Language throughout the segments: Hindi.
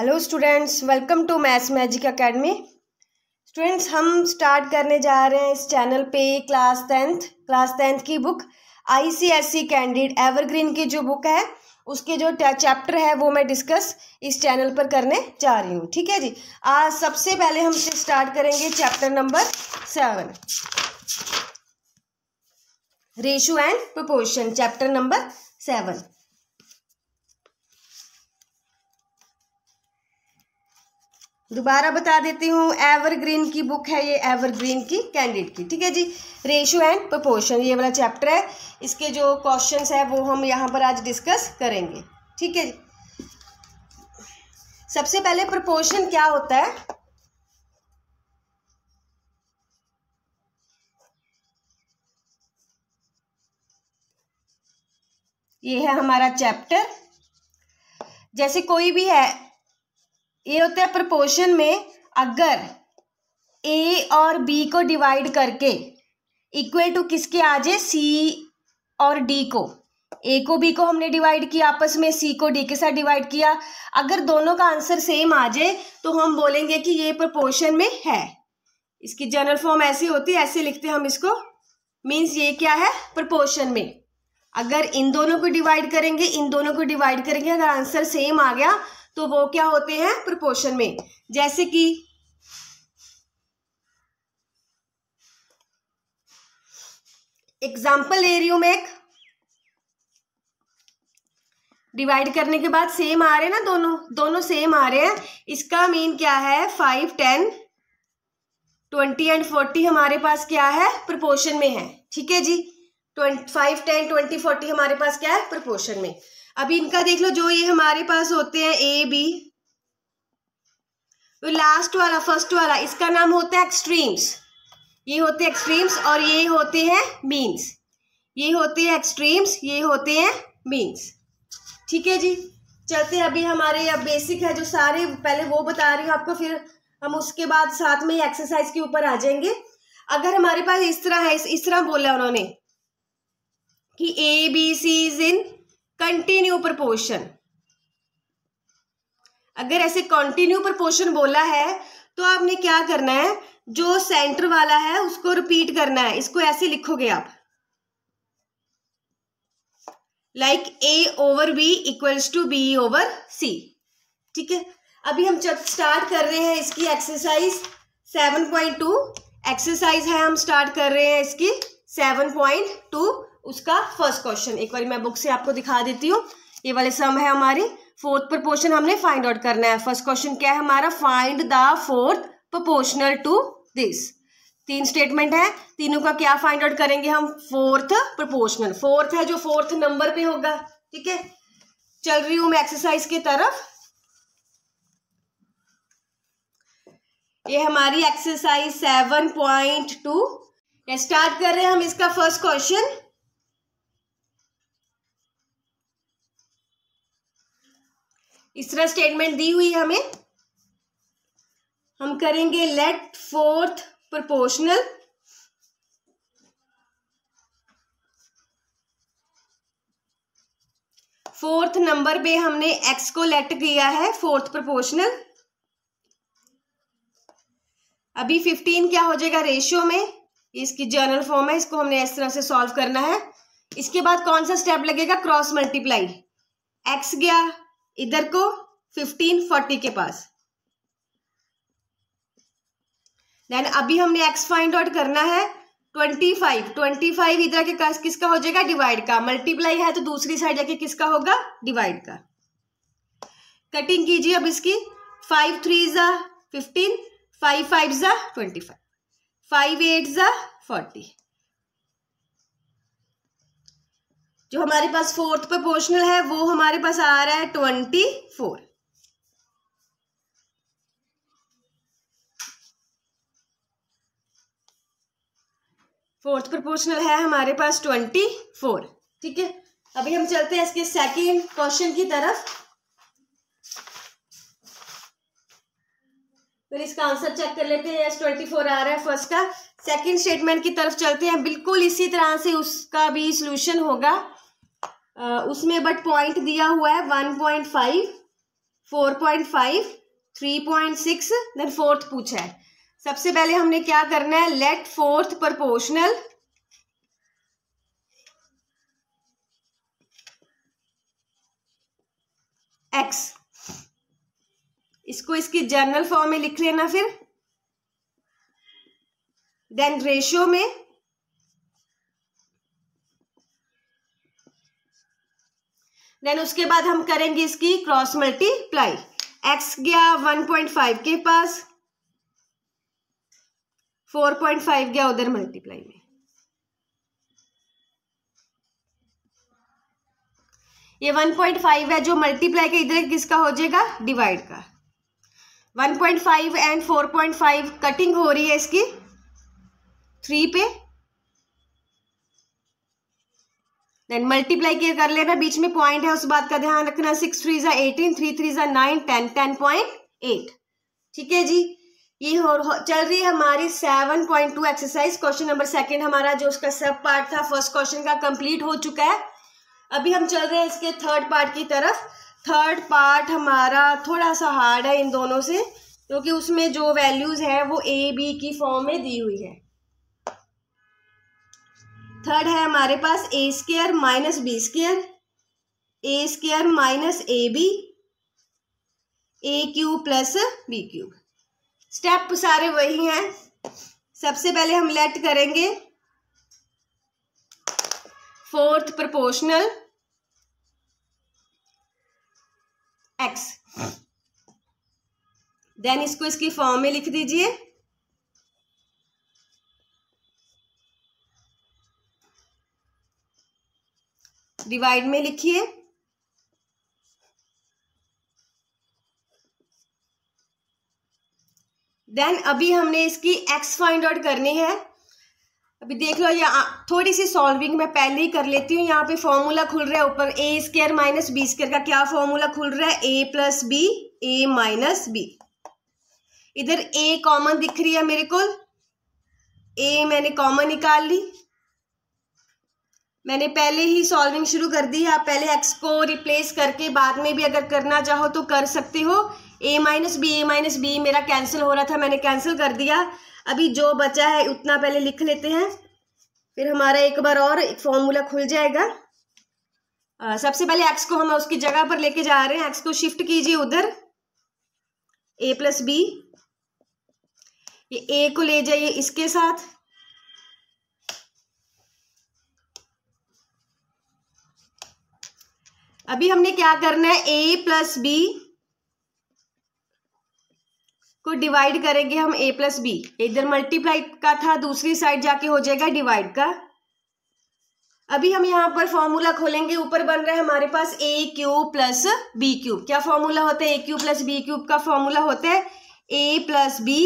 hello students welcome to maths magic academy students हम स्टार्ट करने जा रहे हैं इस चैनल पे क्लास टेंथ क्लास टेंथ की बुक आईसीएससी कैंडिड एवरग्रीन की जो बुक है उसके जो चैप्टर है वो मैं डिस्कस इस चैनल पर करने जा रही हूँ ठीक है जी आज सबसे पहले हम स्टार्ट करेंगे chapter number seven ratio and proportion chapter number seven दोबारा बता देती हूँ एवरग्रीन की बुक है ये एवरग्रीन की कैंडिड की ठीक है जी रेशो एंड प्रपोर्शन ये वाला चैप्टर है इसके जो क्वेश्चन है वो हम यहाँ पर आज डिस्कस करेंगे ठीक है जी सबसे पहले प्रपोर्शन क्या होता है ये है हमारा चैप्टर जैसे कोई भी है ये होता है प्रपोर्शन में अगर ए और बी को डिवाइड करके इक्वल टू किसके आ जाए सी और डी को ए को बी को हमने डिवाइड किया आपस में सी को डी के साथ डिवाइड किया अगर दोनों का आंसर सेम आ जाए तो हम बोलेंगे कि ये प्रपोर्शन में है इसकी जनरल फॉर्म ऐसी होती है ऐसे लिखते हैं हम इसको मीन्स ये क्या है प्रपोर्शन में अगर इन दोनों को डिवाइड करेंगे इन दोनों को डिवाइड करेंगे अगर आंसर सेम आ गया तो वो क्या होते हैं प्रपोशन में जैसे कि एग्जाम्पल ले रही हूं मैं एक डिवाइड करने के बाद सेम आ रहे हैं ना दोनों दोनों सेम आ रहे हैं इसका मीन क्या है five ten twenty and forty हमारे पास क्या है प्रपोर्शन में है ठीक है जी twenty five ten twenty forty हमारे पास क्या है प्रपोर्शन में अभी इनका देख लो जो ये हमारे पास होते हैं ए बी तो लास्ट वाला फर्स्ट वाला इसका नाम होता है एक्सट्रीम्स ये होते हैं एक्सट्रीम्स और ये होते हैं मीन्स ये होते हैं एक्सट्रीम्स ये होते हैं मीन्स ठीक है जी चलते अभी हमारे अब बेसिक है जो सारे पहले वो बता रही हूँ आपको फिर हम उसके बाद साथ में एक्सरसाइज के ऊपर आ जाएंगे अगर हमारे पास इस तरह है इस, इस तरह बोला उन्होंने कि A B C is in continue proportion अगर ऐसे कंटिन्यू प्रपोशन बोला है तो आपने क्या करना है जो सेंटर वाला है उसको रिपीट करना है इसको ऐसे लिखोगे आप like A over B equals to B over C ठीक है अभी हम जब स्टार्ट कर रहे हैं इसकी exercise seven point two exercise है हम स्टार्ट कर रहे हैं इसकी सेवन पॉइंट टू उसका फर्स्ट क्वेश्चन एक बार मैं बुक से आपको दिखा देती हूँ ये वाले सम है हमारी फोर्थ प्रपोर्शन हमने फाइंड आउट करना है फर्स्ट क्वेश्चन क्या है हमारा find the fourth proportional to this तीन स्टेटमेंट है तीनों का क्या फाइंड आउट करेंगे हम फोर्थ प्रपोर्शनल फोर्थ है जो फोर्थ नंबर पे होगा ठीक है चल रही हूं मैं एक्सरसाइज की तरफ ये हमारी exercise seven point two start कर रहे हैं हम इसका फर्स्ट क्वेश्चन इस तरह स्टेटमेंट दी हुई है हमें हम करेंगे let fourth proportional fourth number पे हमने एक्स को लेट किया है फोर्थ प्रोपोर्शनल अभी फिफ्टीन क्या हो जाएगा रेशियो में इसकी जर्नल फॉर्म है इसको हमने इस तरह से सॉल्व करना है इसके बाद कौन सा स्टेप लगेगा क्रॉस मल्टीप्लाई एक्स गया इधर को 1540 के पास देन अभी हमने एक्स फाइंड आउट करना है ट्वेंटी फाइव ट्वेंटी फाइव इधर के पास किसका हो जाएगा डिवाइड का मल्टीप्लाई है तो दूसरी साइड जाके किसका होगा डिवाइड का कटिंग कीजिए अब इसकी फाइव थ्री ज़ा फिफ्टीन फाइव फाइव ज़ा ट्वेंटी फाइव फाइव एट ज़ा फोर्टी जो हमारे पास फोर्थ प्रोपोर्शनल है वो हमारे पास आ रहा है ट्वेंटी फोर फोर्थ प्रोपोर्शनल है हमारे पास ट्वेंटी फोर ठीक है अभी हम चलते हैं इसके सेकेंड क्वेश्चन की तरफ फिर इसका आंसर चेक कर लेते हैं ट्वेंटी फोर आ रहा है फर्स्ट का सेकेंड स्टेटमेंट की तरफ चलते हैं बिल्कुल इसी तरह से उसका भी सोल्यूशन होगा उसमें बट पॉइंट दिया हुआ है one point five four point five three point six then fourth पूछा है सबसे पहले हमने क्या करना है लेट फोर्थ प्रपोर्शनल एक्स इसको इसकी जनरल फॉर्म में लिख लेना फिर देन रेशियो में देन उसके बाद हम करेंगे इसकी क्रॉस मल्टीप्लाई एक्स गया 1.5 के पास 4.5 गया उधर मल्टीप्लाई में ये वन पॉइंट फाइव है जो मल्टीप्लाई का इधर किसका हो जाएगा डिवाइड का one point five and four point five cutting हो रही है इसकी थ्री पे देन मल्टीप्लाई किया कर लेना बीच में पॉइंट है उस बात का ध्यान रखना सिक्स थ्री ज़ा एटीन थ्री थ्री ज़ा nine ten ten point eight ठीक है जी ये हो, हो चल रही है हमारी seven point two exercise question number second हमारा जो उसका सब पार्ट था फर्स्ट क्वेश्चन का कंप्लीट हो चुका है अभी हम चल रहे हैं इसके थर्ड पार्ट की तरफ थर्ड पार्ट हमारा थोड़ा सा हार्ड है इन दोनों से क्योंकि तो उसमें जो वैल्यूज़ है वो ए बी की फॉर्म में दी हुई है थर्ड है हमारे पास A square minus B square A square minus A B A cube plus B cube step सारे वही हैं सबसे पहले हम लेट करेंगे फोर्थ प्रोपोर्शनल एक्स देन इसको इसकी फॉर्म में लिख दीजिए डिवाइड में लिखिए देन अभी हमने इसकी एक्स फाइंड आउट करनी है अभी देख लो यहाँ थोड़ी सी सॉल्विंग मैं पहले ही कर लेती हूँ यहाँ पे फॉर्मूला खुल रहा है ऊपर A square minus B square का क्या फॉर्मूला खुल रहा है A plus B A minus B इधर ए कॉमन दिख रही है मेरे को ए मैंने कॉमन निकाल ली मैंने पहले ही सॉल्विंग शुरू कर दी है आप पहले एक्स को रिप्लेस करके बाद में भी अगर करना चाहो तो कर सकते हो A minus B A minus B मेरा कैंसिल हो रहा था मैंने कैंसिल कर दिया अभी जो बचा है उतना पहले लिख लेते हैं फिर हमारा एक बार और एक फॉर्मूला खुल जाएगा आ, सबसे पहले एक्स को हम उसकी जगह पर लेके जा रहे हैं एक्स को शिफ्ट कीजिए उधर ए प्लस बी ये ए को ले जाइए इसके साथ अभी हमने क्या करना है ए प्लस बी को डिवाइड करेंगे हम ए प्लस बी इधर मल्टीप्लाई का था दूसरी साइड जाके हो जाएगा डिवाइड का अभी हम यहाँ पर फॉर्मूला खोलेंगे ऊपर बन रहा है हमारे पास A cube plus B cube क्या फॉर्मूला होता है A cube plus B cube का फॉर्मूला होता है A plus B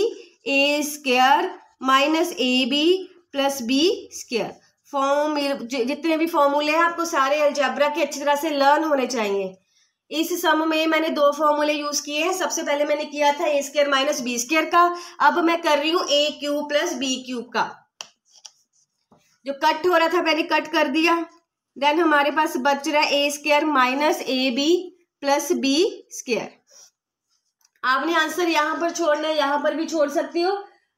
A square minus A B plus B square form जितने भी फॉर्मूले हैं आपको सारे अलजबरा के अच्छी तरह से लर्न होने चाहिए इस सम में मैंने दो फॉर्मूले यूज किए हैं सबसे पहले मैंने किया था A square minus B square का अब मैं कर रही हूँ A cube plus B cube का जो कट हो रहा था मैंने कट कर दिया देन हमारे पास बच रहा है A square minus A B plus B square आपने आंसर यहां पर छोड़ना है यहां पर भी छोड़ सकती हो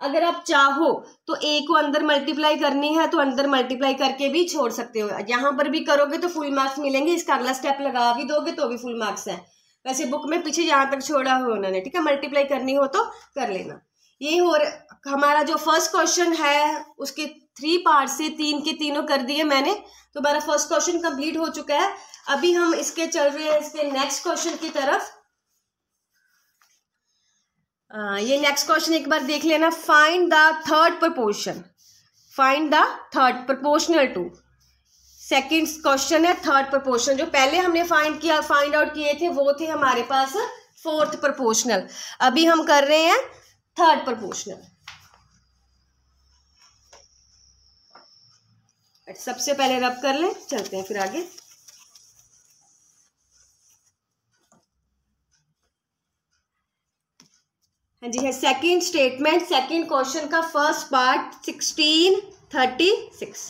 अगर आप चाहो तो ए को अंदर मल्टीप्लाई करनी है तो अंदर मल्टीप्लाई करके भी छोड़ सकते हो यहाँ पर भी करोगे तो फुल मार्क्स मिलेंगे इसका अगला स्टेप लगा भी दोगे तो भी फुल मार्क्स है वैसे बुक में पीछे यहाँ तक छोड़ा हो उन्होंने ठीक है मल्टीप्लाई करनी हो तो कर लेना ये हो हमारा जो फर्स्ट क्वेश्चन है उसके थ्री पार्ट से तीन के तीनों कर दिए मैंने तो हमारा फर्स्ट क्वेश्चन कंप्लीट हो चुका है अभी हम इसके चल रहे हैं इसके नेक्स्ट क्वेश्चन की तरफ ये नेक्स्ट क्वेश्चन एक बार देख लेना find the third proportion find the third proportional to second question है थर्ड प्रपोर्शनल जो पहले हमने फाइंड किया फाइंड आउट किए थे वो थे हमारे पास फोर्थ प्रपोर्शनल अभी हम कर रहे हैं थर्ड अच्छा, प्रपोर्शनल सबसे पहले रब कर ले चलते हैं फिर आगे हाँ जी है सेकेंड स्टेटमेंट सेकेंड क्वेश्चन का first part sixteen thirty six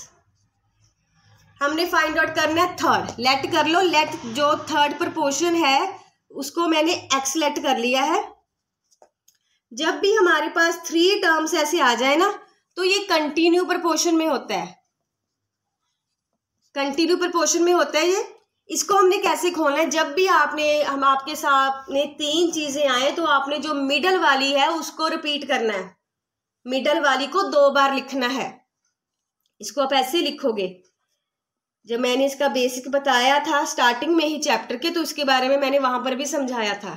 हमने फाइंड आउट करना है थर्ड लेट कर लो लेट जो थर्ड प्रपोर्शन है उसको मैंने एक्स लेट कर लिया है जब भी हमारे पास थ्री टर्म्स ऐसे आ जाए ना तो ये कंटिन्यू प्रपोर्शन में होता है कंटिन्यू प्रपोर्शन में होता है ये इसको हमने कैसे खोलना है जब भी आपने हम आपके सामने तीन चीज़ें आए तो आपने जो मिडल वाली है उसको रिपीट करना है मिडल वाली को दो बार लिखना है इसको आप ऐसे लिखोगे जब मैंने इसका बेसिक बताया था स्टार्टिंग में ही चैप्टर के तो इसके बारे में मैंने वहां पर भी समझाया था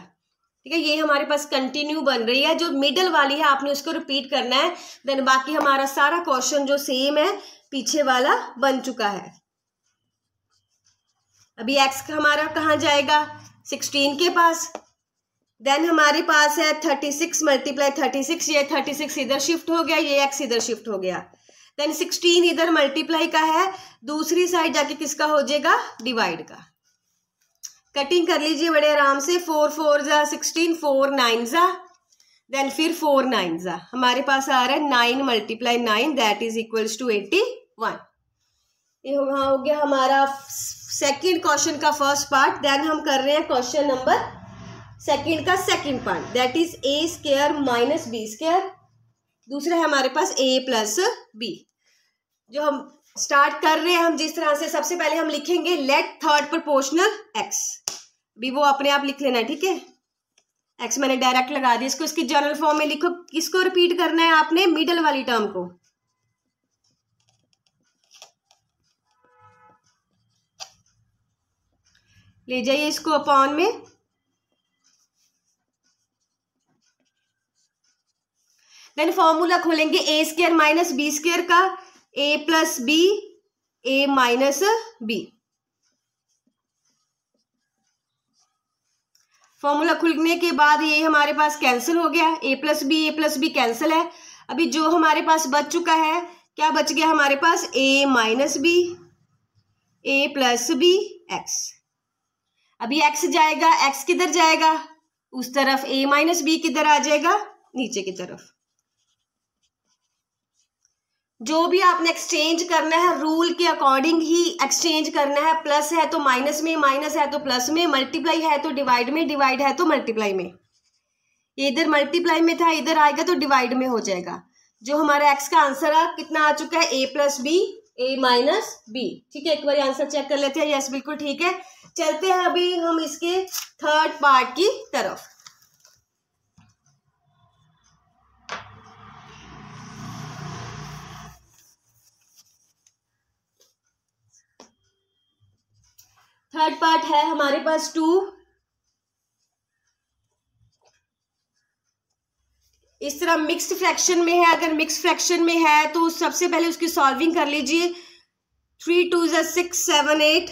ठीक है ये हमारे पास कंटिन्यू बन रही है जो मिडल वाली है आपने उसको रिपीट करना है देन बाकी हमारा सारा क्वेश्चन जो सेम है पीछे वाला बन चुका है अभी एक्स हमारा कहाँ जाएगा सिक्सटीन के पास देन हमारे पास है thirty six multiply thirty six ये थर्टी सिक्स इधर शिफ्ट हो गया ये x इधर शिफ्ट हो गया देन 16 इधर मल्टीप्लाई का है दूसरी साइड जाके किसका हो जाएगा डिवाइड का कटिंग कर लीजिए बड़े आराम से फोर फोर ज़ा सिक्सटीन फोर नाइन ज़ा देन फिर फोर नाइन ज़ा हमारे पास आ रहा है nine multiply nine that is equals to eighty one ये हाँ हो गया हमारा सेकंड क्वेश्चन का फर्स्ट पार्ट देन हम कर रहे हैं क्वेश्चन नंबर सेकंड का second part that is A square minus B square दूसरा है हमारे पास ए प्लस बी जो हम स्टार्ट कर रहे हैं हम जिस तरह से सबसे पहले हम लिखेंगे लेट थर्ड प्रोपोर्शनल एक्स भी वो अपने आप लिख लेना ठीक है एक्स मैंने डायरेक्ट लगा दिया इसको इसकी जनरल फॉर्म में लिखो किसको रिपीट करना है आपने मिडल वाली टर्म को ले जाइए इसको अपॉन में देन फॉर्मूला खोलेंगे A square minus B square का A plus B A minus B formula खुलने के बाद ये हमारे पास कैंसिल हो गया A plus B A plus B cancel है अभी जो हमारे पास बच चुका है क्या बच गया हमारे पास A minus B A plus B X अभी एक्स जाएगा एक्स किधर जाएगा उस तरफ ए माइनस बी किधर आ जाएगा नीचे की तरफ जो भी आपने एक्सचेंज करना है रूल के अकॉर्डिंग ही एक्सचेंज करना है प्लस है तो माइनस में माइनस है तो प्लस में मल्टीप्लाई है तो डिवाइड में डिवाइड है तो मल्टीप्लाई में इधर मल्टीप्लाई में था इधर आएगा तो डिवाइड में हो जाएगा जो हमारा एक्स का आंसर है कितना आ चुका है A plus B A minus B ठीक है एक बार आंसर चेक कर लेते हैं यस बिल्कुल ठीक है चलते हैं अभी हम इसके थर्ड पार्ट की तरफ थर्ड पार्ट है हमारे पास टू इस तरह मिक्स्ड फ्रैक्शन में है अगर मिक्स फ्रैक्शन में है तो सबसे पहले उसकी सॉल्विंग कर लीजिए थ्री टू ज़ा six seven eight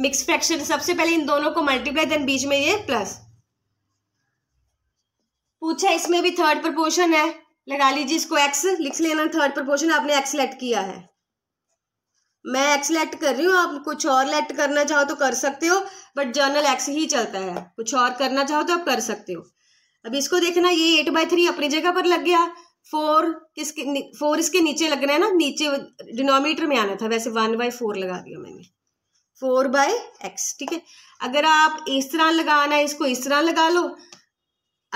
mix fraction सबसे पहले इन दोनों को मल्टीप्लाई देन बीच में ये प्लस पूछा इसमें भी थर्ड प्रपोर्शन है लगा लीजिए इसको एक्स लिख लेना थर्ड प्रपोर्शन आपने एक्स लेट किया है मैं एक्स लेट कर रही हूँ आप कुछ और लेट करना चाहो तो कर सकते हो बट जर्नल एक्स ही चलता है कुछ और करना चाहो तो आप कर सकते हो अब इसको देखना ये एट बाई थ्री अपनी जगह पर लग गया फोर किसके फोर इसके नीचे लगना है ना नीचे डिनोमीटर में आना था वैसे वन बाय फोर लगा दिया मैंने फोर बाय एक्स ठीक है अगर आप इस तरह लगाना है इसको इस तरह लगा लो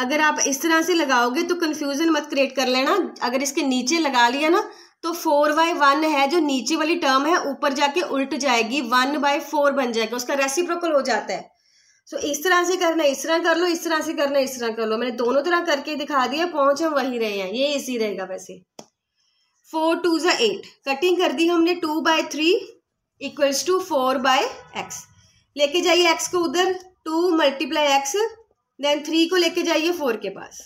अगर आप इस तरह से लगाओगे तो कन्फ्यूजन मत क्रिएट कर लेना अगर इसके नीचे लगा लिया ना तो फोर बाय वन है जो नीचे वाली टर्म है ऊपर जाके उल्ट जाएगी वन बाय फोर बन जाएगा उसका रेसिप्रोकल हो जाता है सो इस तरह से करना इस तरह कर लो इस तरह से करना इस तरह कर लो मैंने दोनों तरह करके दिखा दिया पहुंच हम वही रहे हैं ये इसी रहेगा वैसे फोर टू ज़ा एट कटिंग कर दी हमने two by three equals to four by X लेके जाइए एक्स को उधर two multiply X then three को लेके जाइए फोर के पास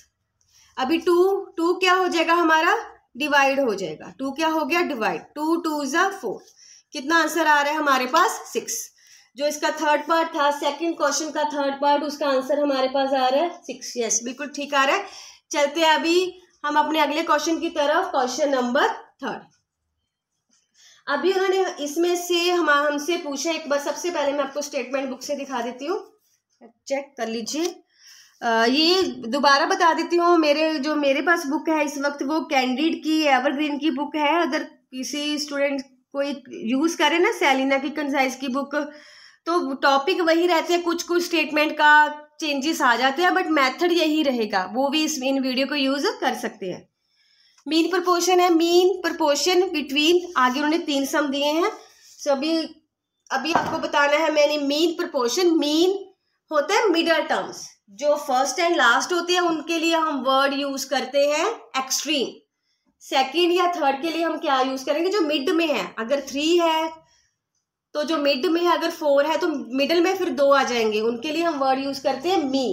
अभी टू टू क्या हो जाएगा हमारा डिवाइड हो जाएगा टू क्या हो गया डिवाइड टू टू ज़ा फोर कितना आंसर आ रहा है हमारे पास सिक्स जो इसका थर्ड पार्ट था सेकंड क्वेश्चन का थर्ड पार्ट उसका आंसर हमारे पास आ रहा है सिक्स यस बिल्कुल ठीक आ रहा है चलते हैं अभी हम अपने अगले क्वेश्चन की तरफ क्वेश्चन नंबर थर्ड अभी उन्होंने इसमें से हम हमसे पूछा एक बार सबसे पहले मैं आपको स्टेटमेंट बुक से दिखा देती हूँ चेक कर लीजिए ये दोबारा बता देती हूँ मेरे जो मेरे पास बुक है इस वक्त वो कैंडिड की एवरग्रीन की बुक है अगर किसी स्टूडेंट कोई यूज़ करे ना सेलिना की कंसाइज की बुक तो टॉपिक वही रहते हैं कुछ कुछ स्टेटमेंट का चेंजेस आ जाते हैं बट मेथड यही रहेगा वो भी इस इन वीडियो को यूज कर सकते हैं मीन प्रपोर्शन है मीन प्रपोर्शन बिटवीन आगे उन्होंने तीन सम दिए हैं सो अभी अभी आपको बताना है मैंने मीन प्रपोर्शन मीन होता है मिडल टर्म्स जो फर्स्ट एंड लास्ट होते हैं उनके लिए हम वर्ड यूज करते हैं एक्सट्रीम सेकेंड या थर्ड के लिए हम क्या यूज करेंगे जो मिड में है अगर थ्री है तो जो मिड में अगर फोर है तो मिडल में फिर दो आ जाएंगे उनके लिए हम वर्ड यूज करते हैं मी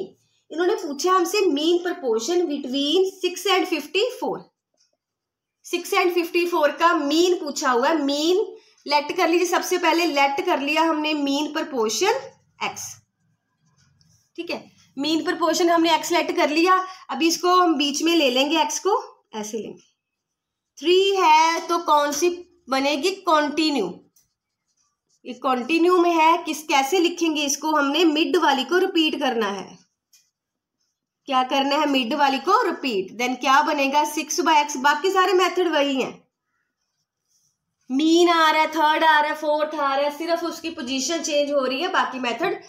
इन्होंने पूछा हमसे mean proportion between six and fifty four six and fifty four का मीन पूछा हुआ है मीन लेट कर लीजिए सबसे पहले लेट कर लिया हमने मीन प्रपोर्शन एक्स ठीक है मीन प्रपोर्शन हमने एक्स लेट कर लिया अभी इसको हम बीच में ले लेंगे एक्स को ऐसे लेंगे थ्री है तो कौन सी बनेगी कॉन्टिन्यू कंटिन्यू में है किस कैसे लिखेंगे इसको हमने मिड वाली को रिपीट करना है क्या करना है मिड वाली को रिपीट देन क्या बनेगा सिक्स बाय एक्स बाकी सारे मेथड वही हैं मीन आ रहा है थर्ड आ रहा है फोर्थ आ रहा है सिर्फ उसकी पोजीशन चेंज हो रही है बाकी मेथड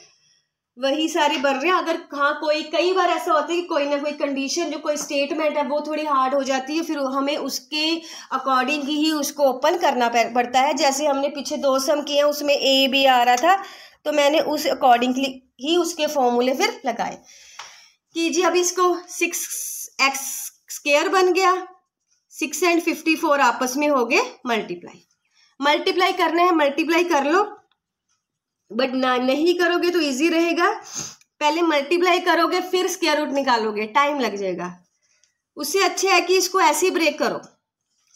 वही सारे बढ़ रहे हैं अगर हाँ कोई कई बार ऐसा होता है कि कोई ना कोई कंडीशन जो कोई स्टेटमेंट है वो थोड़ी हार्ड हो जाती है फिर हमें उसके अकॉर्डिंग ही उसको ओपन करना पड़ता है जैसे हमने पीछे दो सम किए हैं उसमें ए बी आ रहा था तो मैंने उस अकॉर्डिंगली ही उसके फॉर्मूले फिर लगाए कीजिए अभी इसको सिक्स एक्स स्केयर बन गया सिक्स एंड फिफ्टी फोर आपस में हो गए मल्टीप्लाई मल्टीप्लाई करना है मल्टीप्लाई कर लो बट ना नहीं करोगे तो इजी रहेगा पहले मल्टीप्लाई करोगे फिर स्केयर रूट निकालोगे टाइम लग जाएगा उससे अच्छे है कि इसको ऐसे ही ब्रेक करो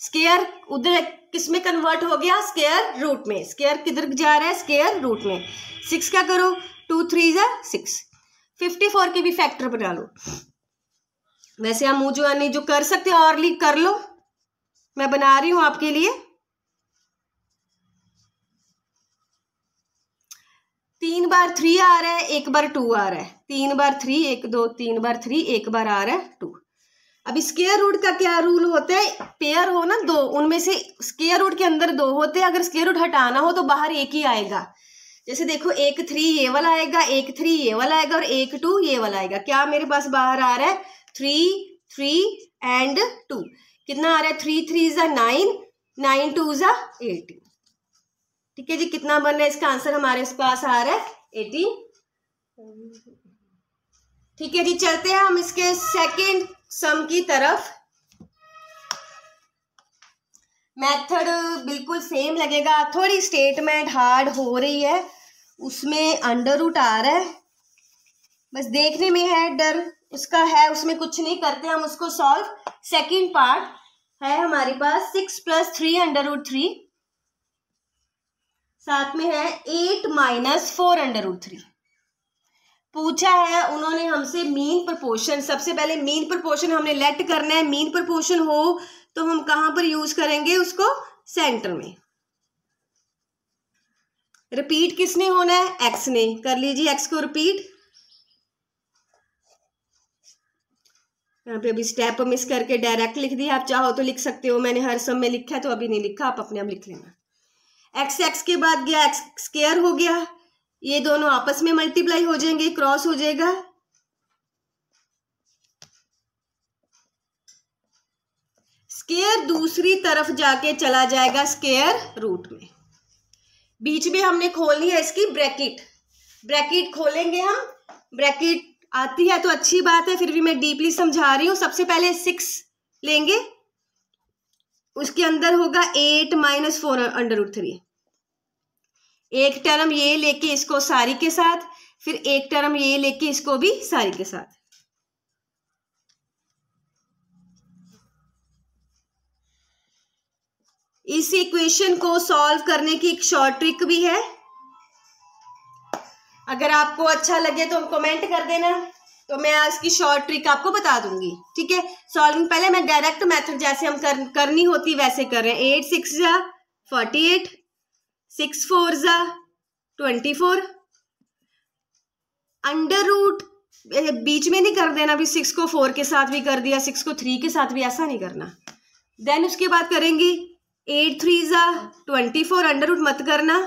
स्केयर उधर किस में कन्वर्ट हो गया स्केयर रूट में स्केयर किधर जा रहा है स्केयर रूट में सिक्स का करो टू थ्री या सिक्स फिफ्टी फोर के भी फैक्टर बना लो वैसे हम मुझे जो जो कर सकते हो और ली कर लो मैं बना रही हूँ आपके लिए तीन बार थ्री आ रहा है एक बार टू आ रहा है तीन बार थ्री एक दो तीन बार थ्री एक बार आ रहा है टू अब स्केयर रूट का क्या रूल होता है पेयर हो ना दो उनमें से स्केयर रूट के अंदर दो होते हैं अगर स्केयर रूट हटाना हो तो बाहर एक ही आएगा जैसे देखो एक थ्री ये वाला आएगा एक थ्री ये वाला आएगा और एक टू ये वाला आएगा क्या मेरे पास बाहर आ रहा है थ्री थ्री एंड टू कितना आ रहा है थ्री थ्री ज़ा नाइन नाइन टू ज़ा एटीन ठीक है जी कितना बन रहा है इसका आंसर हमारे पास आ रहा है एटी ठीक है जी चलते हैं हम इसके सेकेंड सम की तरफ मेथड बिल्कुल सेम लगेगा थोड़ी स्टेटमेंट हार्ड हो रही है उसमें अंडर रूट आ रहा है बस देखने में है डर उसका है उसमें कुछ नहीं करते हम उसको सॉल्व सेकंड पार्ट है हमारे पास six plus three under root three साथ में है eight minus four under root three पूछा है उन्होंने हमसे मीन प्रपोर्शन सबसे पहले मीन प्रपोर्शन हमने लेट करना है मीन प्रपोर्शन हो तो हम कहां पर यूज करेंगे उसको सेंटर में रिपीट किसने होना है एक्स ने कर लीजिए एक्स को रिपीट यहां पे अभी स्टेप मिस करके डायरेक्ट लिख दिया आप चाहो तो लिख सकते हो मैंने हर समय में लिखा है तो अभी नहीं लिखा आप अपने आप लिख लेना एक्स एक्स के बाद गया एक्स स्केयर हो गया ये दोनों आपस में मल्टीप्लाई हो जाएंगे क्रॉस हो जाएगा स्केयर दूसरी तरफ जाके चला जाएगा स्केयर रूट में बीच में हमने खोलनी है इसकी ब्रैकेट ब्रैकेट खोलेंगे हम ब्रैकेट आती है तो अच्छी बात है फिर भी मैं डीपली समझा रही हूँ सबसे पहले सिक्स लेंगे उसके अंदर होगा eight minus four under root three एक टर्म ये लेके इसको सारी के साथ फिर एक टर्म ये लेके इसको भी सारी के साथ इस इक्वेशन को सॉल्व करने की एक शॉर्ट ट्रिक भी है अगर आपको अच्छा लगे तो कमेंट कर देना तो मैं आज की शॉर्ट ट्रिक आपको बता दूंगी ठीक है सॉल्विंग पहले मैं डायरेक्ट मेथड जैसे हम कर, करनी होती वैसे कर रहे हैं एट सिक्स जा फोर्टी एट सिक्स फोर जा ट्वेंटी फोर अंडर रूट बीच में नहीं कर देना भी सिक्स को फोर के साथ भी कर दिया सिक्स को थ्री के साथ भी ऐसा नहीं करना देन उसके बाद करेंगी एट थ्री ज़ा ट्वेंटी फोर अंडर रूट मत करना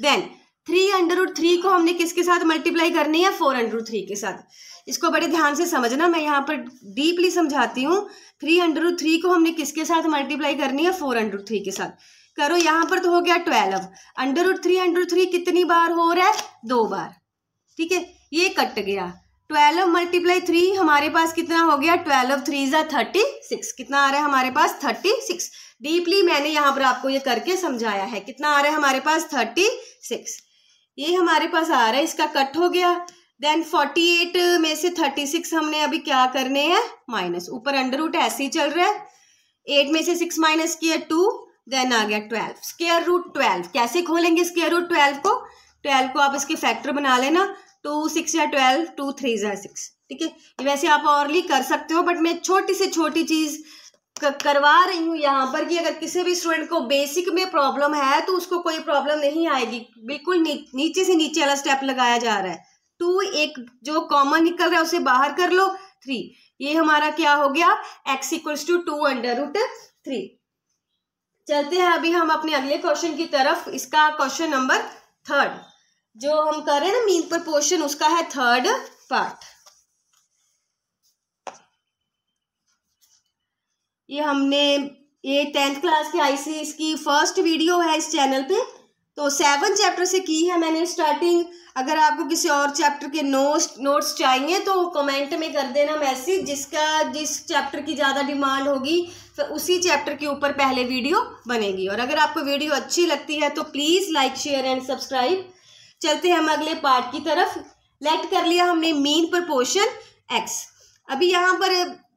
then three under root three को हमने किसके साथ मल्टीप्लाई करनी है फोर अंडर रूट थ्री के साथ इसको बड़े ध्यान से समझना मैं यहाँ पर डीपली समझाती हूँ थ्री अंडर रूट थ्री को हमने किसके साथ मल्टीप्लाई करनी है फोर अंडर रूट थ्री के साथ करो यहाँ पर तो हो गया twelve under root three under root three कितनी बार हो रहा है दो बार ठीक है ये कट गया ट्वेल्व मल्टीप्लाई थ्री हमारे पास कितना हो गया ट्वेल्व थ्री ज़ा थर्टी सिक्स कितना आ रहा है हमारे पास थर्टी सिक्स डीपली मैंने यहाँ पर आपको ये करके समझाया है कितना आ रहा है हमारे पास थर्टी सिक्स ये हमारे पास आ रहा है इसका कट हो गया देन 48 में से 36 हमने अभी क्या करने हैं माइनस ऊपर अंडर रूट ऐसे ही चल रहा है एट में से सिक्स माइनस किया टू देन आ गया ट्वेल्व स्केयर रूट ट्वेल्व कैसे खोलेंगे स्केयर रूट ट्वेल्व को ट्वेल्व को आप इसके फैक्टर बना लेना टू सिक्स या ट्वेल्व टू थ्री या सिक्स ठीक है वैसे आप और कर सकते हो बट मैं छोटी से छोटी चीज़ करवा रही हूँ यहाँ पर कि अगर किसी भी स्टूडेंट को बेसिक में प्रॉब्लम है तो उसको कोई प्रॉब्लम नहीं आएगी बिल्कुल नी, नीचे से नीचे वाला स्टेप लगाया जा रहा है टू एक जो कॉमन निकल रहा है उसे बाहर कर लो थ्री ये हमारा क्या हो गया X equals to two under root three चलते हैं अभी हम अपने अगले क्वेश्चन की तरफ इसका क्वेश्चन नंबर थर्ड जो हम कर रहे हैं ना मीन पर पोर्शन उसका है थर्ड पार्ट ये हमने ये टेंथ क्लास के आई की फर्स्ट वीडियो है इस चैनल पे तो सेवन चैप्टर से की है मैंने स्टार्टिंग अगर आपको किसी और चैप्टर के नोट्स नोट्स चाहिए तो कमेंट में कर देना मैसेज जिसका जिस चैप्टर की ज़्यादा डिमांड होगी फिर उसी चैप्टर के ऊपर पहले वीडियो बनेगी और अगर आपको वीडियो अच्छी लगती है तो please like share and subscribe चलते हैं हम अगले पार्ट की तरफ लेट कर लिया हमने मीन प्रपोर्शन एक्स अभी यहाँ पर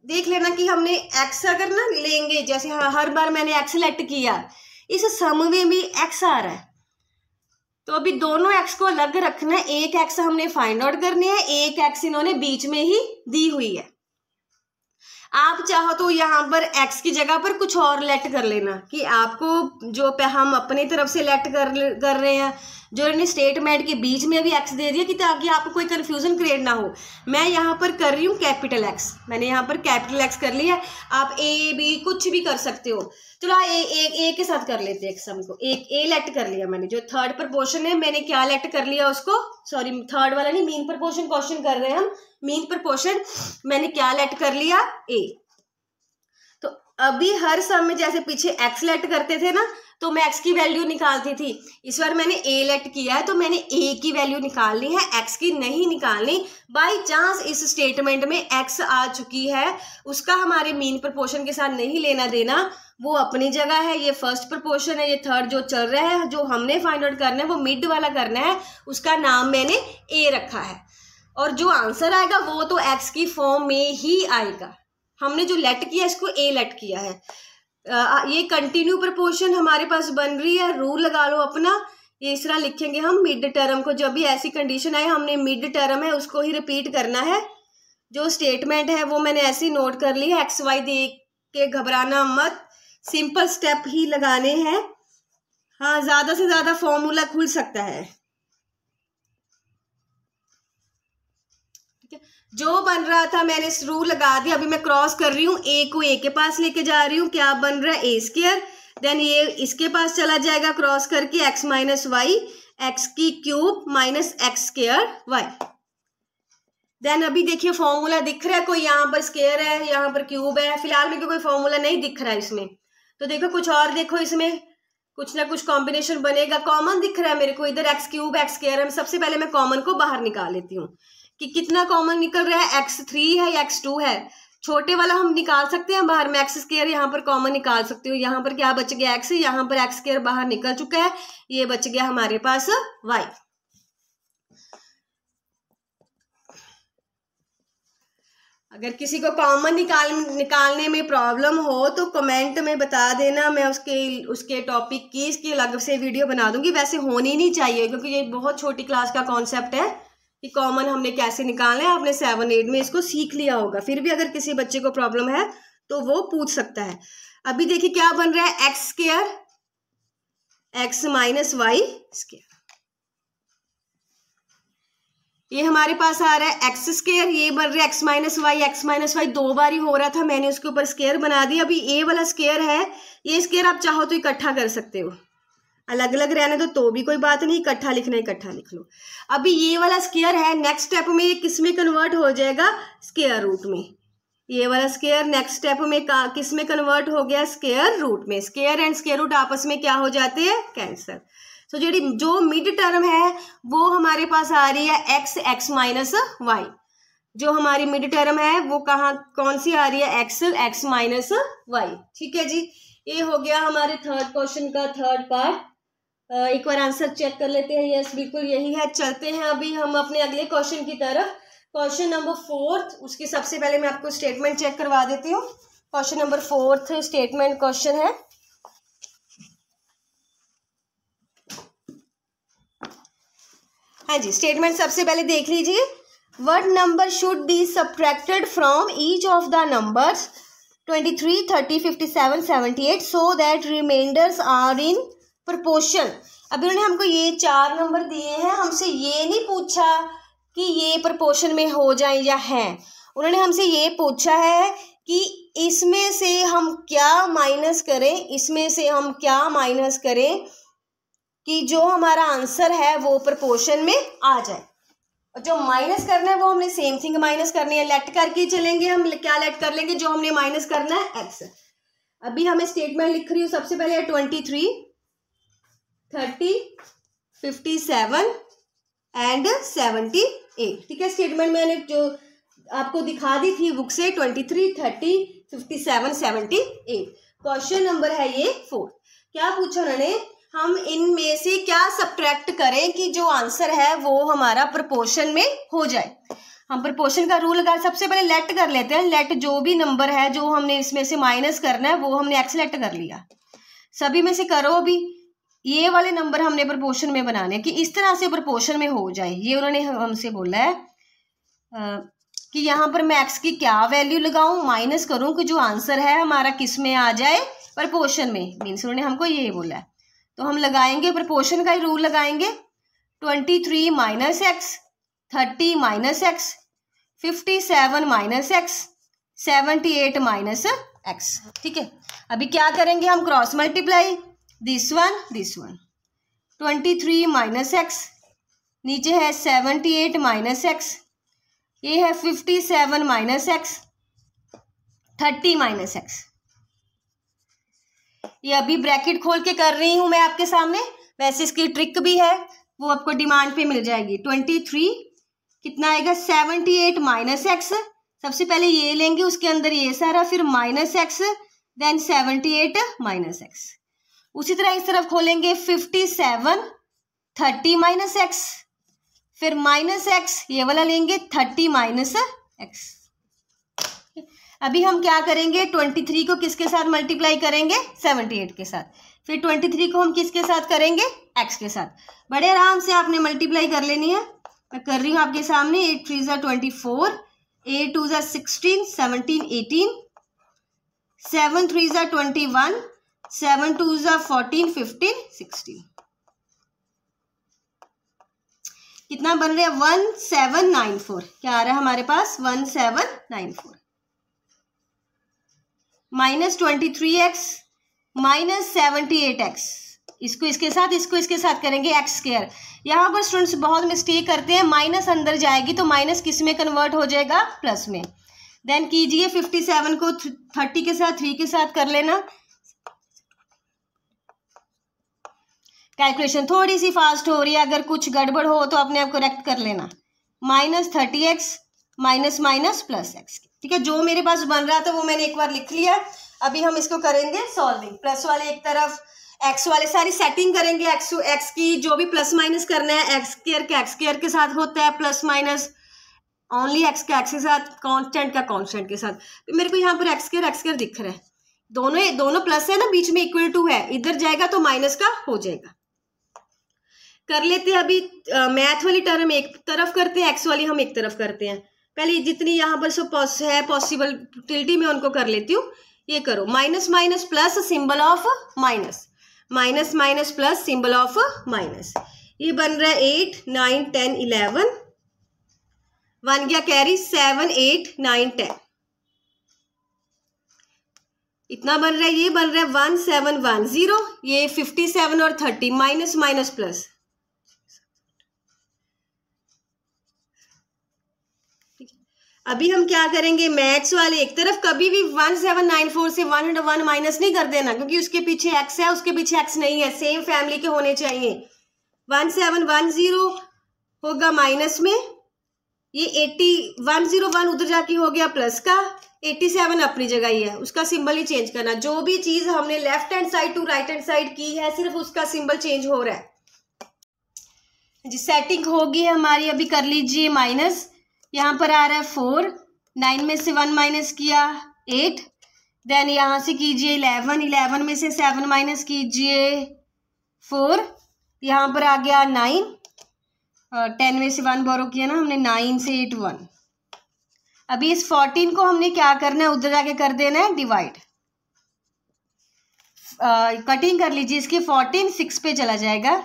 देख लेना कि हमने एक्स अगर ना लेंगे जैसे हर बार मैंने एक्स सेलेक्ट किया इस सम में भी एक्स आ रहा है तो अभी दोनों एक्स को अलग रखना है एक एक्स हमने फाइंड आउट करनी है एक एक्स इन्होंने बीच में ही दी हुई है आप चाहो तो यहां पर एक्स की जगह पर कुछ और लेट कर लेना कि आपको जो पे हम अपनी तरफ से लेट कर कर रहे हैं जो इन्होंने स्टेटमेंट के बीच में भी एक्स दे दिया कि ताकि आपको कोई कन्फ्यूजन क्रिएट ना हो मैं यहाँ पर कर रही हूँ कैपिटल एक्स मैंने यहाँ पर कैपिटल एक्स कर लिया है आप ए बी कुछ भी कर सकते हो चलो ए ए, ए के साथ कर लेते हैं एक सम को एक ए लेट कर लिया मैंने जो थर्ड प्रपोर्शन है मैंने क्या लेट कर लिया उसको सॉरी थर्ड वाला नहीं मीन प्रपोर्शन क्वेश्चन कर रहे हैं हम मीन प्रपोर्शन मैंने क्या लेट कर लिया ए तो अभी हर सम में जैसे पीछे एक्स लेट करते थे ना तो मैं एक्स की वैल्यू निकालती थी इस बार मैंने ए लेट किया है तो मैंने ए की वैल्यू निकालनी है एक्स की नहीं निकालनी बाई चांस इस स्टेटमेंट में एक्स आ चुकी है उसका हमारे मीन प्रपोर्शन के साथ नहीं लेना देना वो अपनी जगह है ये फर्स्ट प्रपोर्शन है ये थर्ड जो चल रहा है जो हमने फाइंड आउट करना है वो मिड वाला करना है उसका नाम मैंने ए रखा है और जो आंसर आएगा वो तो एक्स की फॉर्म में ही आएगा हमने जो लेट किया इसको ए लेट किया है ये कंटिन्यू प्रपोर्शन हमारे पास बन रही है रूल लगा लो अपना ये इस तरह लिखेंगे हम मिड टर्म को जब भी ऐसी कंडीशन आए हमने मिड टर्म है उसको ही रिपीट करना है जो स्टेटमेंट है वो मैंने ऐसे नोट कर ली है एक्स वाई दे के घबराना मत सिंपल स्टेप ही लगाने हैं हाँ ज़्यादा से ज़्यादा फॉर्मूला खुल सकता है जो बन रहा था मैंने स्रू लगा दिया अभी मैं क्रॉस कर रही हूँ ए को ए के पास लेके जा रही हूँ क्या बन रहा है ए स्केयर देन ये इसके पास चला जाएगा क्रॉस करके एक्स माइनस वाई एक्स की cube minus X square Y then अभी देखिए फॉर्मूला दिख रहा है कोई यहाँ पर स्केयर है यहाँ पर क्यूब है फिलहाल मेरे को कोई फॉर्मूला नहीं दिख रहा है इसमें तो देखो कुछ और देखो इसमें कुछ ना कुछ कॉम्बिनेशन बनेगा कॉमन दिख रहा है मेरे को इधर एक्स क्यूब एक्स स्केयर है सबसे पहले मैं कॉमन को बाहर निकाल लेती हूँ कि कितना कॉमन निकल रहा है एक्स थ्री है या एक्स टू है छोटे वाला हम निकाल सकते हैं बाहर में एक्स स्केयर यहाँ पर कॉमन निकाल सकते हो यहाँ पर क्या बच गया एक्स यहाँ पर एक्स स्केयर बाहर निकल चुका है ये बच गया हमारे पास वाई अगर किसी को कॉमन निकाल निकालने में प्रॉब्लम हो तो कमेंट में बता देना मैं उसके उसके टॉपिक की इसकी अलग से वीडियो बना दूंगी वैसे होनी नहीं चाहिए क्योंकि ये बहुत छोटी क्लास का कॉन्सेप्ट है कि कॉमन हमने कैसे निकालना है आपने सेवन एट में इसको सीख लिया होगा फिर भी अगर किसी बच्चे को प्रॉब्लम है तो वो पूछ सकता है अभी देखिए क्या बन रहा है X square X minus Y square ये हमारे पास आ रहा है एक्स स्केयर ये बन रहा है X minus Y X minus Y दो बार ही हो रहा था मैंने उसके ऊपर स्केयर बना दिया अभी ए वाला स्केयर है ये स्केयर आप चाहो तो इकट्ठा कर सकते हो अलग अलग रहने दो तो भी कोई बात नहीं इकट्ठा लिखना इकट्ठा लिख लो अभी ये वाला स्केयर है नेक्स्ट स्टेप में ये किस में कन्वर्ट हो जाएगा स्केयर रूट में ये वाला स्केयर नेक्स्ट स्टेप में किस में कन्वर्ट हो गया स्केयर रूट में स्केयर एंड स्केयर रूट आपस में क्या हो जाते हैं कैंसर सो जी जो मिड टर्म है वो हमारे पास आ रही है एक्स एक्स माइनस वाई जो हमारी मिड टर्म है वो कहाँ कौन सी आ रही है एक्स एक्स माइनस वाई ठीक है जी ये हो गया हमारे थर्ड क्वेश्चन का थर्ड पार्ट एक बार आंसर चेक कर लेते हैं यस बिल्कुल यही है चलते हैं अभी हम अपने अगले क्वेश्चन की तरफ क्वेश्चन नंबर फोर्थ उसकी सबसे पहले मैं आपको स्टेटमेंट चेक करवा देती हूँ question number fourth statement question है हाँ जी स्टेटमेंट सबसे पहले देख लीजिए what number should be subtracted from each of the numbers fifty seven seventy eight so that reminders are in proportion अब इन्होंने हमको ये चार नंबर दिए हैं हमसे ये नहीं पूछा कि ये प्रपोशन में हो जाए या हैं उन्होंने हमसे ये पूछा है कि इसमें से हम क्या माइनस करें इसमें से हम क्या माइनस करें कि जो हमारा आंसर है वो प्रपोर्शन में आ जाए और जो माइनस करना है वो हमने सेम थिंग माइनस करनी है लेट करके चलेंगे हम क्या लेट कर लेंगे जो हमने माइनस करना है एक्स अभी हमें स्टेटमेंट लिख रही हूँ सबसे पहले twenty three thirty fifty seven and seventy eight ठीक है स्टेटमेंट मैंने जो आपको दिखा दी थी बुक से twenty three thirty fifty seven seventy eight question number है ये फोर क्या पूछा उन्होंने हम इनमें से क्या सब्ट्रैक्ट करें कि जो आंसर है वो हमारा प्रपोर्शन में हो जाए हम प्रपोर्शन का रूल अगर सबसे पहले लेट कर लेते हैं लेट जो भी नंबर है जो हमने इसमें से माइनस करना है वो हमने एक्स लेट कर लिया सभी में से करो अभी ये वाले नंबर हमने प्रपोर्शन में बनाने कि इस तरह से प्रपोर्शन में हो जाए ये उन्होंने हमसे बोला है आ, कि यहाँ पर मैक्स की क्या वैल्यू लगाऊं माइनस करूं कि जो आंसर है हमारा किस में आ जाए प्रपोर्शन में मीन्स उन्होंने हमको ये बोला है तो हम लगाएंगे प्रपोर्शन का ही रूल लगाएंगे twenty three minus X thirty minus X fifty seven minus X seventy eight minus X ठीक है अभी क्या करेंगे हम cross multiply this one this one twenty three minus X नीचे है सेवेंटी एट माइनस एक्स ये है fifty seven minus X thirty minus X ये अभी ब्रैकेट खोल के कर रही हूं मैं आपके सामने वैसे इसकी ट्रिक भी है वो आपको डिमांड पे मिल जाएगी ट्वेंटी थ्री कितना आएगा सेवनटी एट माइनस एक्स सबसे पहले ये लेंगे उसके अंदर ये सारा फिर minus X then seventy eight minus X उसी तरह इस तरफ खोलेंगे fifty seven thirty minus X फिर माइनस एक्स ये वाला लेंगे थर्टी माइनस एक्स अभी हम क्या करेंगे ट्वेंटी थ्री को किसके साथ मल्टीप्लाई करेंगे सेवेंटी एट के साथ फिर ट्वेंटी थ्री को हम किसके साथ करेंगे एक्स के साथ बड़े आराम से आपने मल्टीप्लाई कर लेनी है मैं कर रही हूँ आपके सामने एट थ्री ज़ा ट्वेंटी फोर एट टू ज़ा sixteen seventeen eighteen seven three ज़ा ट्वेंटी वन सेवन टू ज़ा फोर्टीन फिफ्टीन सिक्सटीन कितना बन रहा है वन सेवन नाइन फोर क्या आ रहा है हमारे पास one seven nine four minus twenty three X minus seventy eight X इसको इसके साथ इसको इसके साथ करेंगे एक्स स्केयर यहाँ पर स्टूडेंट्स बहुत मिस्टेक करते हैं माइनस अंदर जाएगी तो माइनस किस में कन्वर्ट हो जाएगा प्लस में देन कीजिए फिफ्टी सेवन को थर्टी के साथ थ्री के साथ कर लेना कैलकुलेशन थोड़ी सी फास्ट हो रही है अगर कुछ गड़बड़ हो तो अपने आप करेक्ट कर लेना minus thirty X minus minus plus X ठीक है जो मेरे पास बन रहा था वो मैंने एक बार लिख लिया अभी हम इसको करेंगे सॉल्विंग प्लस वाले एक तरफ एक्स वाले सारी सेटिंग करेंगे एक्स एक्स की जो भी प्लस माइनस करना है एक्स केयर के एक्स केयर के साथ होता है प्लस माइनस ओनली एक्स के एक्स के साथ कॉन्स्टेंट का कॉन्स्टेंट के साथ तो मेरे को यहाँ पर एक्स केयर एक्स केयर दिख रहा है दोनों दोनों प्लस है ना बीच में इक्वल टू है इधर जाएगा तो माइनस का हो जाएगा कर लेते हैं अभी मैथ वाली टर्म एक तरफ करते हैं एक्स वाली हम एक तरफ करते हैं पहले जितनी यहाँ पर सब पॉस है पॉसिबिलिटी में उनको कर लेती हूँ ये करो minus minus plus symbol of minus minus minus plus symbol of minus ये बन रहा है eight nine ten eleven one गया carry seven eight nine ten इतना बन रहा है ये बन रहा है वन सेवन वन जीरो ये फिफ्टी सेवन और थर्टी माइनस माइनस प्लस अभी हम क्या करेंगे मैथ्स वाले एक तरफ कभी भी 1794 से 101 माइनस नहीं कर देना क्योंकि उसके पीछे एक्स है उसके पीछे एक्स नहीं है सेम फैमिली के होने चाहिए 1710 होगा माइनस में ये 80 101 उधर जाके हो गया प्लस का 87 अपनी जगह ही है उसका सिंबल ही चेंज करना जो भी चीज़ हमने left hand side to right hand side की है सिर्फ उसका सिंबल चेंज हो रहा है जी सेटिंग होगी हमारी अभी कर लीजिए माइनस यहाँ पर आ रहा है फोर नाइन में से वन माइनस किया एट देन यहाँ से कीजिए इलेवन इलेवन में से सेवन माइनस कीजिए फोर यहाँ पर आ गया नाइन टेन में से वन बोरो किया ना हमने नाइन से एट वन अभी इस फोर्टीन को हमने क्या करना है उधर जाके कर देना है डिवाइड कटिंग कर लीजिए इसके फोर्टीन सिक्स पे चला जाएगा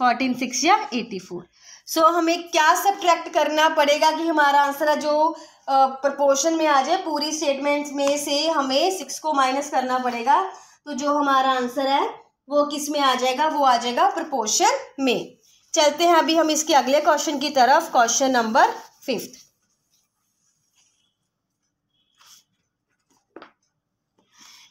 फोर्टीन सिक्स या एटी फोर सो हमें क्या सब्ट्रैक्ट करना पड़ेगा कि हमारा आंसर जो प्रपोर्शन में आ जाए पूरी स्टेटमेंट में से हमें सिक्स को माइनस करना पड़ेगा तो जो हमारा आंसर है वो किस में आ जाएगा वो आ जाएगा प्रपोर्शन में चलते हैं अभी हम इसके अगले क्वेश्चन की तरफ question number fifth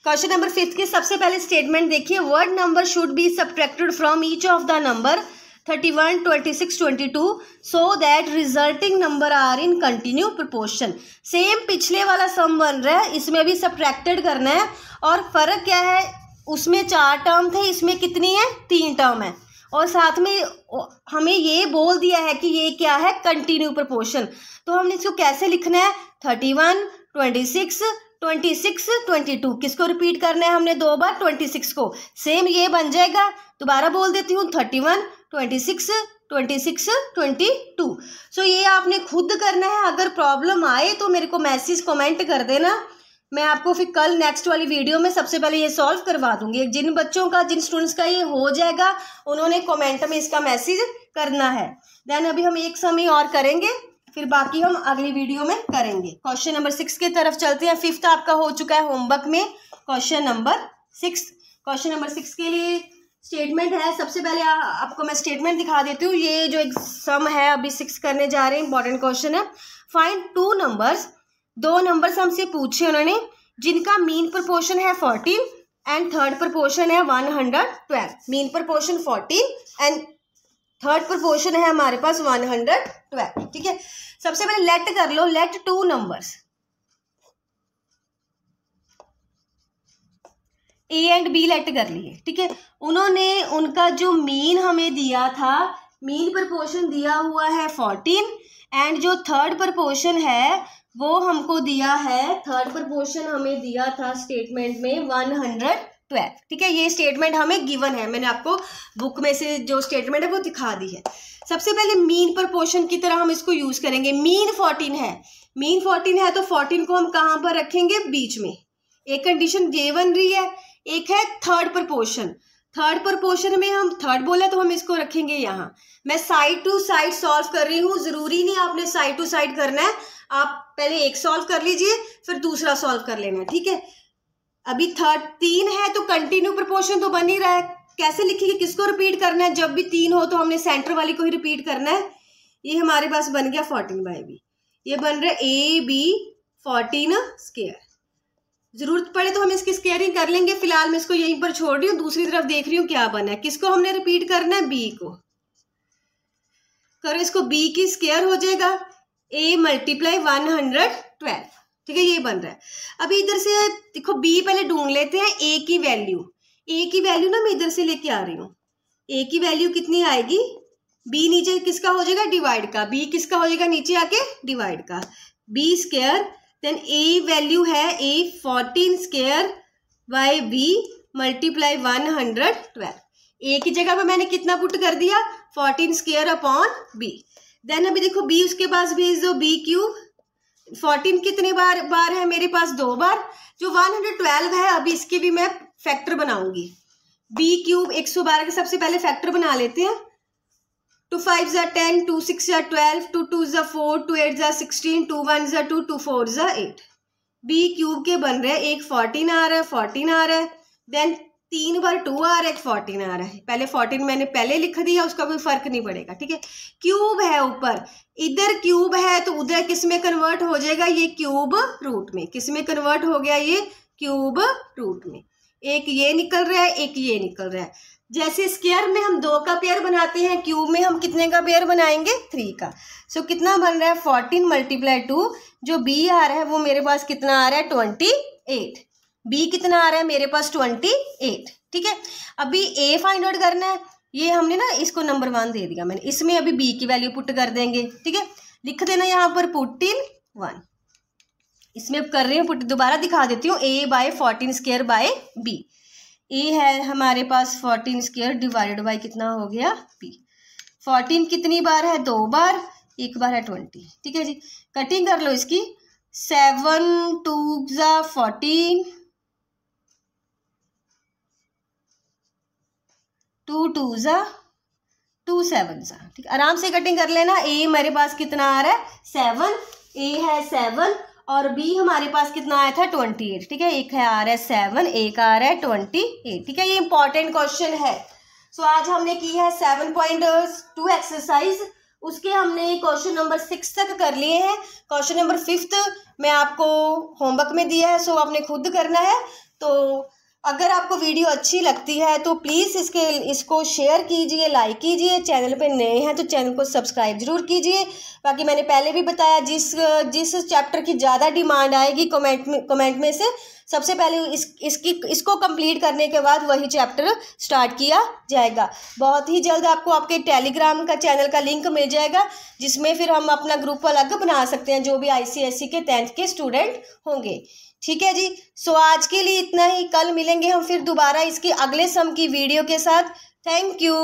question number fifth की सबसे पहले स्टेटमेंट देखिए word number should be subtracted from each of the number thirty one twenty six twenty two so that resulting number are in continue proportion same पिछले वाला सम बन रहा है इसमें भी सब्ट्रैक्टेड करना है और फ़र्क क्या है उसमें चार टर्म थे इसमें कितनी है तीन टर्म है और साथ में हमें ये बोल दिया है कि ये क्या है कंटिन्यू प्रपोर्शन तो हमने इसको कैसे लिखना है thirty one twenty six twenty six twenty two किसको रिपीट करना है हमने दो बार ट्वेंटी सिक्स को सेम ये बन जाएगा दोबारा बोल देती हूँ thirty one twenty six twenty six twenty two so ये आपने खुद करना है अगर प्रॉब्लम आए तो मेरे को मैसेज कमेंट कर देना मैं आपको फिर कल नेक्स्ट वाली वीडियो में सबसे पहले ये सॉल्व करवा दूंगी जिन बच्चों का जिन स्टूडेंट्स का ये हो जाएगा उन्होंने कमेंट में इसका मैसेज करना है देन अभी हम एक समय और करेंगे फिर बाकी हम अगली वीडियो में करेंगे क्वेश्चन नंबर सिक्स की तरफ चलते हैं फिफ्थ आपका हो चुका है होमवर्क में question number six question number six के लिए स्टेटमेंट है सबसे पहले आ, आपको मैं स्टेटमेंट दिखा देती हूँ ये जो एक सम है अभी सिक्स करने जा रहे हैं इंपॉर्टेंट क्वेश्चन है फाइंड टू नंबर्स दो नंबर्स हमसे पूछे उन्होंने जिनका मीन प्रपोर्शन है फोर्टीन एंड थर्ड प्रपोर्शन है one hundred twelve mean proportion fourteen and third proportion है हमारे पास वन हंड्रेड ट्वेल्व ठीक है सबसे पहले लेट कर लो let two numbers A and B let कर लिए ठीक है उन्होंने उनका जो मीन हमें दिया था मीन प्रपोर्शन दिया हुआ है फोर्टीन एंड जो थर्ड प्रपोर्शन है वो हमको दिया है थर्ड प्रपोर्शन हमें दिया था स्टेटमेंट में वन हंड्रेड ट्वेल्व ठीक है ये स्टेटमेंट हमें गिवन है मैंने आपको बुक में से जो स्टेटमेंट है वो दिखा दी है सबसे पहले मीन प्रपोर्शन की तरह हम इसको यूज करेंगे मीन फोर्टीन है मीन फोर्टीन है तो फोर्टीन को हम कहाँ पर रखेंगे बीच में एक कंडीशन ये बन रही है एक है थर्ड प्रपोर्शन थर्ड प्रपोर्शन में हम थर्ड बोला तो हम इसको रखेंगे यहाँ मैं साइड टू साइड सॉल्व कर रही हूँ जरूरी नहीं आपने साइड टू साइड करना है आप पहले एक सॉल्व कर लीजिए फिर दूसरा सॉल्व कर लेना ठीक है अभी थर्ड तीन है तो कंटिन्यू प्रपोर्शन तो बन ही रहा है कैसे लिखेंगे किसको रिपीट करना है जब भी तीन हो तो हमने सेंटर वाली को ही रिपीट करना है ये हमारे पास बन गया फोर्टीन बाई बी ये बन रहा है ए बी फोर्टीन स्केयर जरूरत पड़े तो हम इसकी स्केयरिंग कर लेंगे फिलहाल मैं इसको यहीं पर छोड़ रही हूँ दूसरी तरफ देख रही हूँ क्या बना है किसको हमने रिपीट करना है बी को करो इसको बी की स्केयर हो जाएगा a multiply one hundred twelve ठीक है ये बन रहा है अभी इधर से देखो बी पहले ढूंढ लेते हैं ए की वैल्यू ए की वैल्यू ना मैं इधर से लेके आ रही हूँ ए की वैल्यू कितनी आएगी बी नीचे किसका हो जाएगा डिवाइड का बी किसका हो जाएगा नीचे आके डिवाइड का b square then a value है a fourteen square by b multiply one hundred twelve a की जगह पे मैंने कितना पुट कर दिया fourteen square upon b then अभी देखो बी उसके पास भेज दो बी क्यूब फोर्टीन कितने बार बार है मेरे पास दो बार जो वन हंड्रेड ट्वेल्व है अभी इसके भी मैं फैक्टर बनाऊंगी बी क्यूब एक सौ बारह के सबसे पहले फैक्टर बना लेते हैं टू फाइव ज़ा टेन टू सिक्स ज़ा ट्वेल्व टू टू ज़ा फोर टू एट ज़ा सिक्सटीन टू वन ज़ा टू टू फोर ज़ा एट बी क्यूब के बन रहे हैं एक फोर्टीन आ रहा है फोर्टीन आ रहा है देन तीन बार टू आ रहा है फोर्टीन आ रहा है पहले फोर्टीन मैंने पहले लिख दिया उसका कोई फर्क नहीं पड़ेगा ठीक है क्यूब है ऊपर इधर क्यूब है तो उधर किस में कन्वर्ट हो जाएगा ये क्यूब रूट में किस में कन्वर्ट हो गया ये क्यूब रूट में एक ये निकल रहा है एक ये निकल रहा है जैसे स्केयर में हम दो का पेयर बनाते हैं क्यूब में हम कितने का पेयर बनाएंगे थ्री का सो so, कितना बन रहा है फोर्टीन मल्टीप्लाई टू जो बी आ रहा है वो मेरे पास कितना आ रहा है ट्वेंटी एट बी कितना आ रहा है मेरे पास ट्वेंटी एट ठीक है अभी ए फाइंड आउट करना है ये हमने ना इसको नंबर वन दे दिया मैंने इसमें अभी बी की वैल्यू पुट कर देंगे ठीक है लिख देना यहाँ पर पुट इन वन इसमें अब कर रही हूँ पुट दोबारा दिखा देती हूँ a by fourteen square by b a है हमारे पास फोर्टीन स्केयर डिवाइडेड बाय कितना हो गया बी फोर्टीन कितनी बार है दो बार एक बार है ट्वेंटी ठीक है जी कटिंग कर लो इसकी सेवन टू ज़ा फोर्टीन टू टू ज़ा टू सेवन सा ठीक आराम से कटिंग कर लेना ए मेरे पास कितना आ रहा है सेवन ए है सेवन और बी हमारे पास कितना आया था ट्वेंटी एट ठीक है एक है आ रहा है सेवन एक आ रहा है ट्वेंटी एट ठीक है ये इंपॉर्टेंट क्वेश्चन है सो so, आज हमने की है सेवन पॉइंट टू एक्सरसाइज उसके हमने क्वेश्चन नंबर सिक्स तक कर लिए हैं क्वेश्चन नंबर फिफ्थ मैं आपको होमवर्क में दिया है सो so आपने खुद करना है तो अगर आपको वीडियो अच्छी लगती है तो प्लीज़ इसके इसको शेयर कीजिए लाइक कीजिए चैनल पे नए हैं तो चैनल को सब्सक्राइब जरूर कीजिए बाकी मैंने पहले भी बताया जिस जिस चैप्टर की ज़्यादा डिमांड आएगी कमेंट में कमेंट में से सबसे पहले इस इसकी इसको कंप्लीट करने के बाद वही चैप्टर स्टार्ट किया जाएगा बहुत ही जल्द आपको आपके टेलीग्राम का चैनल का लिंक मिल जाएगा जिसमें फिर हम अपना ग्रुप अलग बना सकते हैं जो भी आई के टेंथ के स्टूडेंट होंगे ठीक है जी सो आज के लिए इतना ही कल मिलेंगे हम फिर दोबारा इसकी अगले सम की वीडियो के साथ थैंक यू